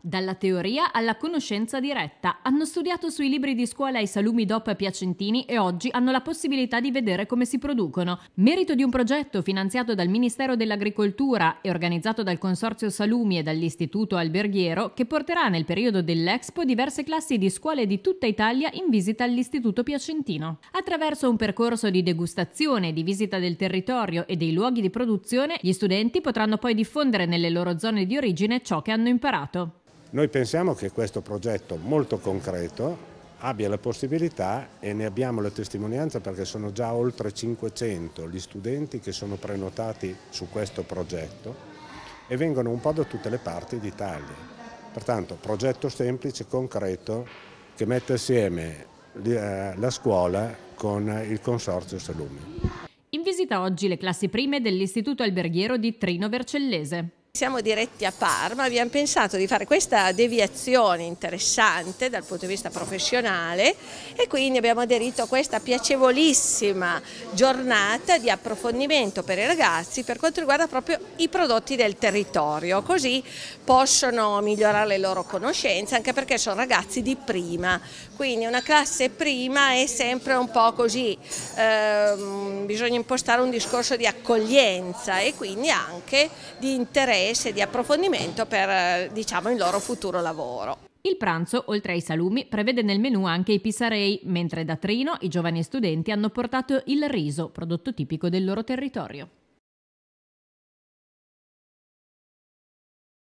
Dalla teoria alla conoscenza diretta, hanno studiato sui libri di scuola i salumi DOP piacentini e oggi hanno la possibilità di vedere come si producono. Merito di un progetto finanziato dal Ministero dell'Agricoltura e organizzato dal Consorzio Salumi e dall'Istituto Alberghiero, che porterà nel periodo dell'Expo diverse classi di scuole di tutta Italia in visita all'Istituto Piacentino. Attraverso un percorso di degustazione, di visita del territorio e dei luoghi di produzione, gli studenti potranno poi diffondere nelle loro zone di origine ciò che hanno imparato. Noi pensiamo che questo progetto molto concreto abbia la possibilità e ne abbiamo la testimonianza perché sono già oltre 500 gli studenti che sono prenotati su questo progetto e vengono un po' da tutte le parti d'Italia. Pertanto progetto semplice, concreto, che mette assieme eh, la scuola con il consorzio Salumi. In visita oggi le classi prime dell'Istituto Alberghiero di Trino Vercellese. Siamo diretti a Parma, abbiamo pensato di fare questa deviazione interessante dal punto di vista professionale e quindi abbiamo aderito a questa piacevolissima giornata di approfondimento per i ragazzi per quanto riguarda proprio i prodotti del territorio, così possono migliorare le loro conoscenze anche perché sono ragazzi di prima, quindi una classe prima è sempre un po' così, ehm, bisogna impostare un discorso di accoglienza e quindi anche di interesse interesse, di approfondimento per eh, diciamo, il loro futuro lavoro. Il pranzo, oltre ai salumi, prevede nel menù anche i pisarei, mentre da Trino i giovani studenti hanno portato il riso, prodotto tipico del loro territorio.